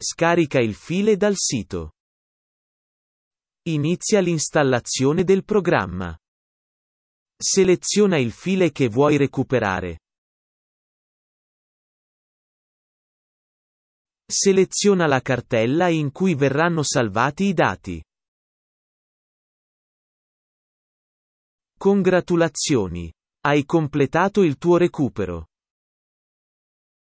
Scarica il file dal sito. Inizia l'installazione del programma. Seleziona il file che vuoi recuperare. Seleziona la cartella in cui verranno salvati i dati. Congratulazioni. Hai completato il tuo recupero.